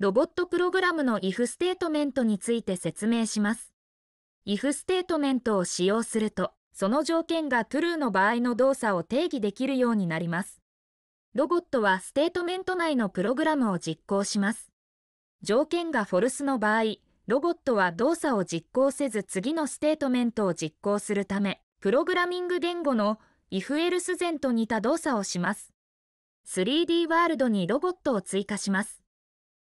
ロボットプログラムの if ステートメントについて説明します。if ステートメントを使用すると、その条件が true の場合の動作を定義できるようになります。ロボットはステートメント内のプログラムを実行します。条件が false の場合、ロボットは動作を実行せず次のステートメントを実行するため、プログラミング言語の if-else 前と似た動作をします。3D ワールドにロボットを追加します。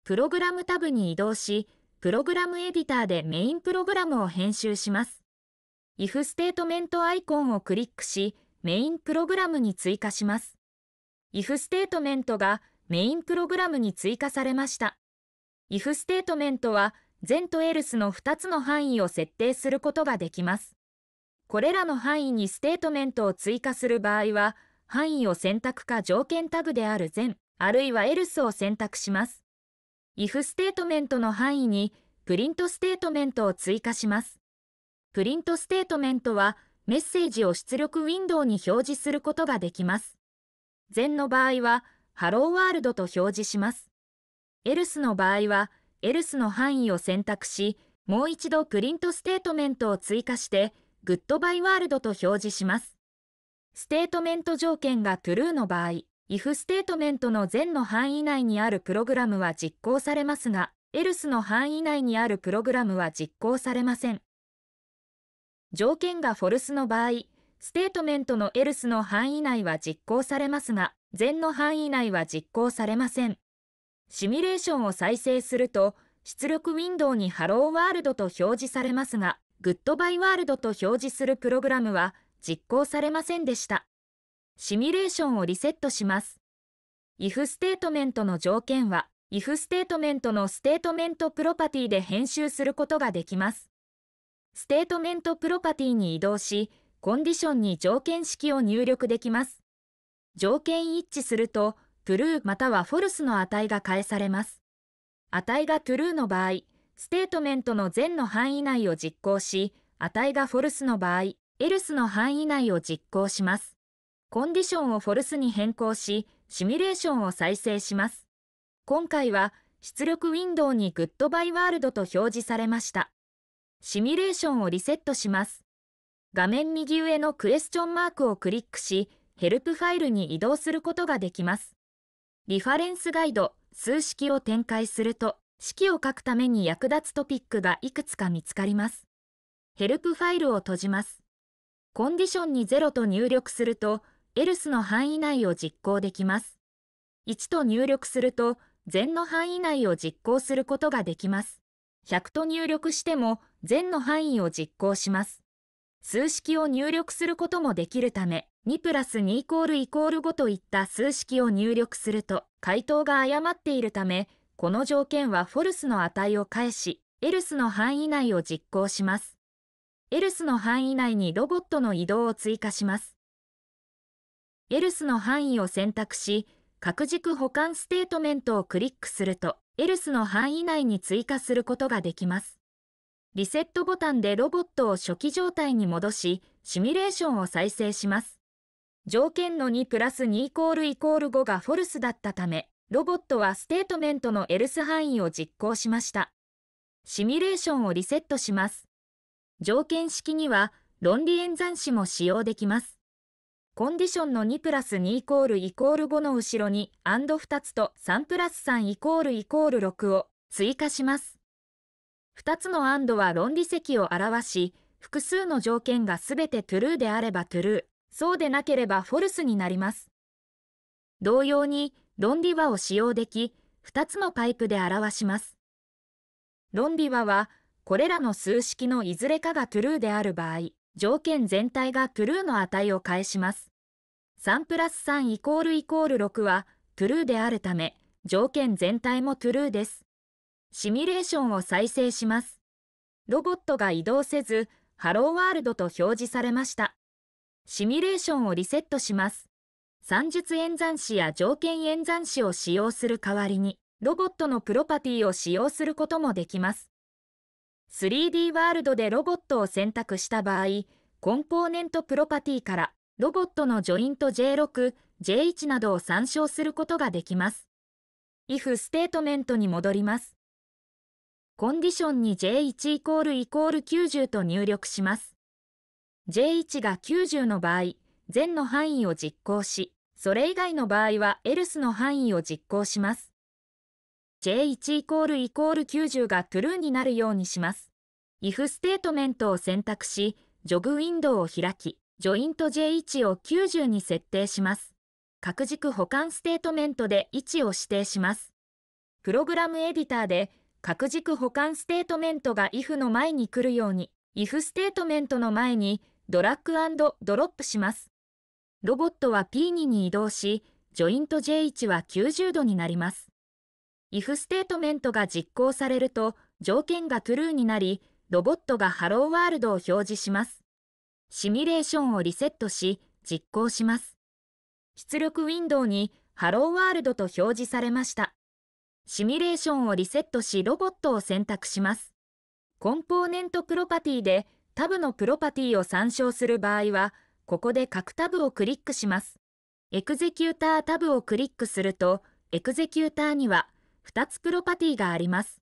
プログラムタブに移動し、プログラムエディターでメインプログラムを編集します。if ステートメントアイコンをクリックし、メインプログラムに追加します。if ステートメントがメインプログラムに追加されました。if ステートメントは、全と else の2つの範囲を設定することができます。これらの範囲にステートメントを追加する場合は、範囲を選択か条件タグである全、あるいは else を選択します。if ステートメントの範囲にプリントステートメントを追加します。プリントステートメントはメッセージを出力ウィンドウに表示することができます。全の場合は、ハローワールドと表示します。エルスの場合は、エルスの範囲を選択し、もう一度プリントステートメントを追加して、グッドバイワールドと表示します。ステートメント条件が true の場合、if ステートメントの前の範囲内にあるプログラムは実行されますが、else の範囲内にあるプログラムは実行されません。条件が false の場合、ステートメントの else の範囲内は実行されますが、全の範囲内は実行されません。シミュレーションを再生すると、出力ウィンドウにハローワールドと表示されますが、グッドバイワールドと表示するプログラムは実行されませんでした。シミュレーションをリセットします。if ステートメントの条件は、if ステートメントのステートメントプロパティで編集することができます。ステートメントプロパティに移動し、コンディションに条件式を入力できます。条件一致すると、true または false の値が返されます。値が true の場合、ステートメントの全の範囲内を実行し、値が false の場合、エルスの範囲内を実行します。コンディションをフォルスに変更し、シミュレーションを再生します。今回は、出力ウィンドウにグッドバイワールドと表示されました。シミュレーションをリセットします。画面右上のクエスチョンマークをクリックし、ヘルプファイルに移動することができます。リファレンスガイド、数式を展開すると、式を書くために役立つトピックがいくつか見つかります。ヘルプファイルを閉じます。コンディションに0と入力すると、else の範囲内を実行できます。1と入力すると、全の範囲内を実行することができます。100と入力しても、全の範囲を実行します。数式を入力することもできるため、2プラス2イコールイコール5といった数式を入力すると、回答が誤っているため、この条件はフォルスの値を返し、エルスの範囲内を実行します。エルスの範囲内にロボットの移動を追加します。エルスの範囲を選択し、核軸保管ステートメントをクリックすると、エルスの範囲内に追加することができます。リセットボタンでロボットを初期状態に戻し、シミュレーションを再生します。条件の2プラス2イコールイコール5がフォルスだったため、ロボットはステートメントのエルス範囲を実行しました。シミュレーションをリセットします。条件式には論理演算子も使用できます。コンディションの2プラス2イコールイコール5の後ろに、アンド2つと3プラス3イコールイコール6を追加します。2つのアンドは論理積を表し、複数の条件がすべて true であれば true、そうでなければ false になります。同様に、論理和を使用でき、2つのパイプで表します。論理和は、これらの数式のいずれかが true である場合、条件全体が true の値を返します。3プラス3イコールイコール6は true であるため、条件全体も true です。シミュレーションを再生します。ロボットが移動せず、ハローワールドと表示されました。シミュレーションをリセットします。算術演算子や条件演算子を使用する代わりに、ロボットのプロパティを使用することもできます。3D ワールドでロボットを選択した場合、コンポーネントプロパティからロボットのジョイント J6、J1 などを参照することができます。if ステートメントに戻ります。コンディションに J1 イコールイコール90と入力します。J1 が90の場合、全の範囲を実行し、それ以外の場合は else の範囲を実行します。J1 イコールイコール90が true になるようにします。if ステートメントを選択し、ジョグウィンドウを開き、ジョイント J1 を90に設定します。核軸保管ステートメントで位置を指定します。プログラムエディターで、核軸保管ステートメントが if の前に来るように、if ステートメントの前にドラッグドロップします。ロボットは P2 に移動し、ジョイント J1 は90度になります。if ステートメントが実行されると、条件が true になり、ロボットがハローワールドを表示します。シミュレーションをリセットし実行します。出力ウィンドウにハローワールドと表示されました。シミュレーションをリセットしロボットを選択します。コンポーネントプロパティでタブのプロパティを参照する場合は、ここで各タブをクリックします。エクゼキュータータブをクリックすると、エクゼキューターには2つプロパティがあります。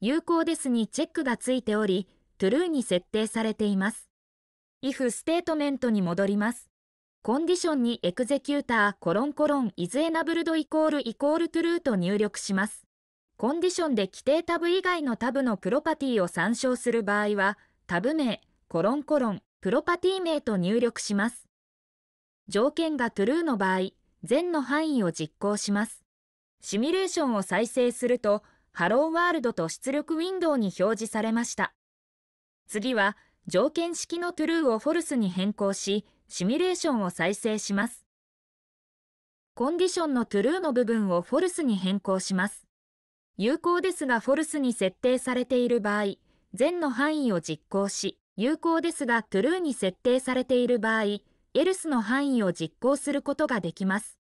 有効ですにチェックがついており、トゥルーに設定されています。if ステートメントに戻ります。コンディションにエクゼキューターコロンコロン is enabled イコールイコール true と入力します。コンディションで規定タブ以外のタブのプロパティを参照する場合は、タブ名、コロンコロン、プロパティ名と入力します。条件が true の場合、全の範囲を実行します。シミュレーションを再生すると、ハローワールドと出力ウィンドウに表示されました。次は、条件式の true を false に変更し、シミュレーションを再生します。コンディションの true の部分を false に変更します。有効ですが false に設定されている場合、全の範囲を実行し、有効ですが true に設定されている場合、else の範囲を実行することができます。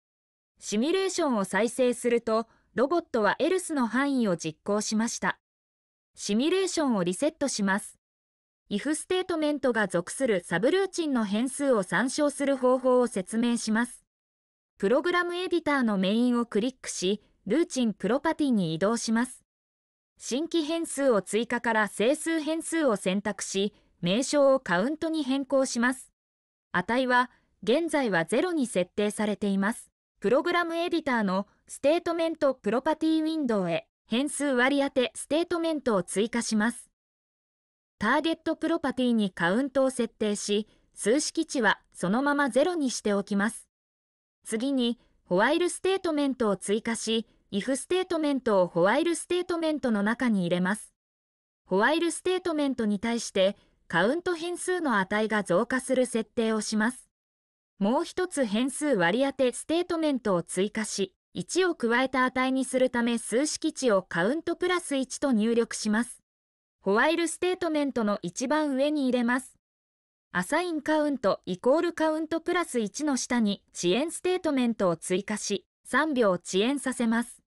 シミュレーションを再生すると、ロボットは else の範囲を実行しました。シミュレーションをリセットします。if ステートメントが属するサブルーチンの変数を参照する方法を説明します。プログラムエディターのメインをクリックし、ルーチンプロパティに移動します。新規変数を追加から整数変数を選択し、名称をカウントに変更します。値は、現在は0に設定されています。プログラムエディターのステートメントプロパティウィンドウへ変数割り当てステートメントを追加します。ターゲットプロパティにカウントを設定し、数式値はそのまま0にしておきます。次に、ホワイルステートメントを追加し、if ステートメントをホワイルステートメントの中に入れます。ホワイルステートメントに対して、カウント変数の値が増加する設定をします。もう一つ変数割り当てステートメントを追加し、1を加えた値にするため数式値をカウントプラス1と入力します。ホワイルステートメントの一番上に入れます。アサインカウントイコールカウントプラス1の下に遅延ステートメントを追加し、3秒遅延させます。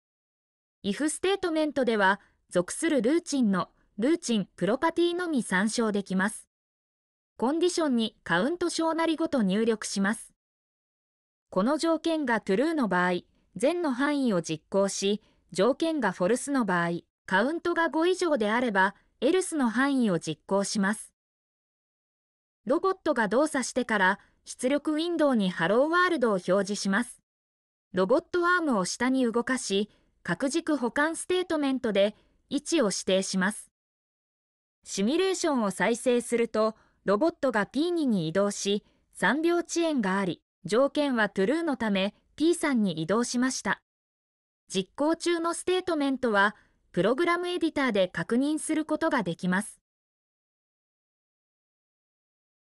if ステートメントでは、属するルーチンのルーチンプロパティのみ参照できます。コンディションにカウント小なりごと入力します。この条件が true の場合、全の範囲を実行し、条件が false の場合、カウントが5以上であれば、エルスの範囲を実行します。ロボットが動作してから出力ウィンドウにハローワールドを表示します。ロボットアームを下に動かし、核軸保管ステートメントで位置を指定します。シミュレーションを再生すると、ロボットが P2 に移動し、3秒遅延があり、条件は True のため P3 に移動しました。実行中のステートメントはプログラムエディターで確認することができます。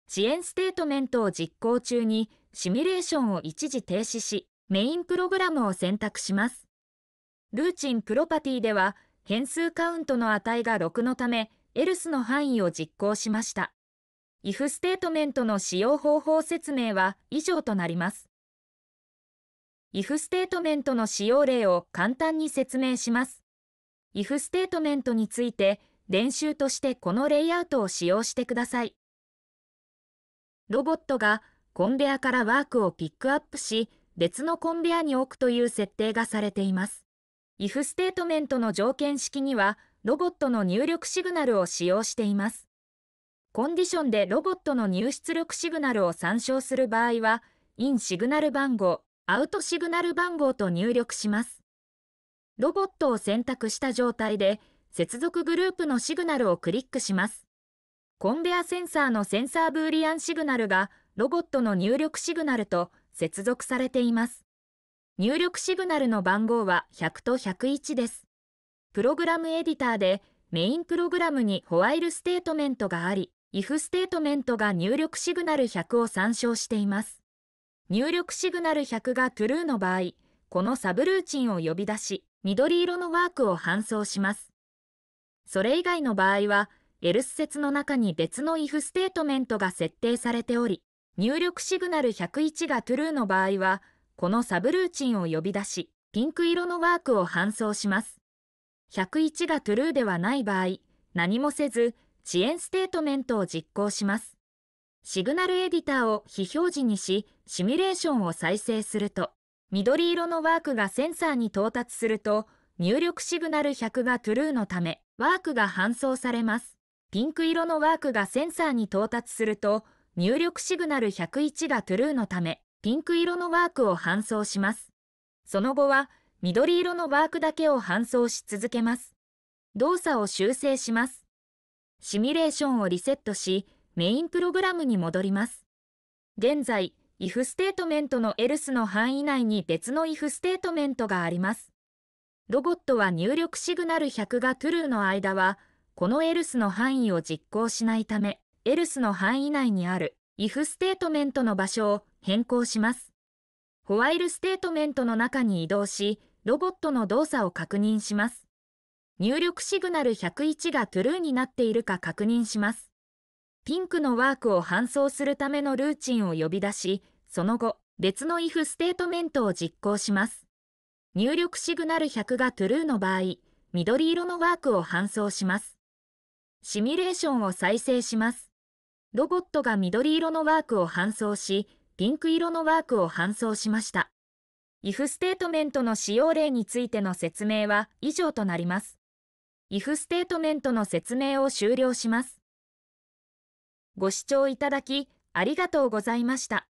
遅延ステートメントを実行中にシミュレーションを一時停止し、メインプログラムを選択します。ルーチンプロパティでは変数カウントの値が6のため、エルスの範囲を実行しました。if ステートメントの使用方法説明は以上となります。if ステートメントの使用例を簡単に説明します。if ステートメントについて練習としてこのレイアウトを使用してください。ロボットがコンベアからワークをピックアップし、別のコンベアに置くという設定がされています。if ステートメントの条件式には、ロボットの入力シグナルを使用しています。コンディションでロボットの入出力シグナルを参照する場合は、インシグナル番号、アウトシグナル番号と入力します。ロボットを選択した状態で接続グループのシグナルをクリックします。コンベアセンサーのセンサーブーリアンシグナルがロボットの入力シグナルと接続されています。入力シグナルの番号は100と101です。プログラムエディターでメインプログラムにホワイルステートメントがあり、if ステートメントが入力シグナル100を参照しています。入力シグナル100が true の場合、このサブルーチンを呼び出し、緑色のワークを搬送します。それ以外の場合は、else 説の中に別の if ステートメントが設定されており、入力シグナル101が true の場合は、このサブルーチンを呼び出し、ピンク色のワークを搬送します。101が true ではない場合、何もせず、遅延ステートメントを実行します。シグナルエディターを非表示にし、シミュレーションを再生すると、緑色のワークがセンサーに到達すると、入力シグナル100がトゥルーのため、ワークが搬送されます。ピンク色のワークがセンサーに到達すると、入力シグナル101がトゥルーのため、ピンク色のワークを搬送します。その後は、緑色のワークだけを搬送し続けます。動作を修正します。シミュレーションをリセットし、メインプログラムに戻ります。現在、if ステートメントの else の範囲内に別の if ステートメントがあります。ロボットは入力シグナル100が true の間は、この else の範囲を実行しないため、else の範囲内にある if ステートメントの場所を変更します。ホワイルステートメントの中に移動し、ロボットの動作を確認します。入力シグナル101が true になっているか確認します。ピンクのワークを搬送するためのルーチンを呼び出し、その後、別の if ステートメントを実行します。入力シグナル100が true の場合、緑色のワークを搬送します。シミュレーションを再生します。ロボットが緑色のワークを搬送し、ピンク色のワークを搬送しました。if ステートメントの使用例についての説明は以上となります。if ステートメントの説明を終了します。ご視聴いただきありがとうございました。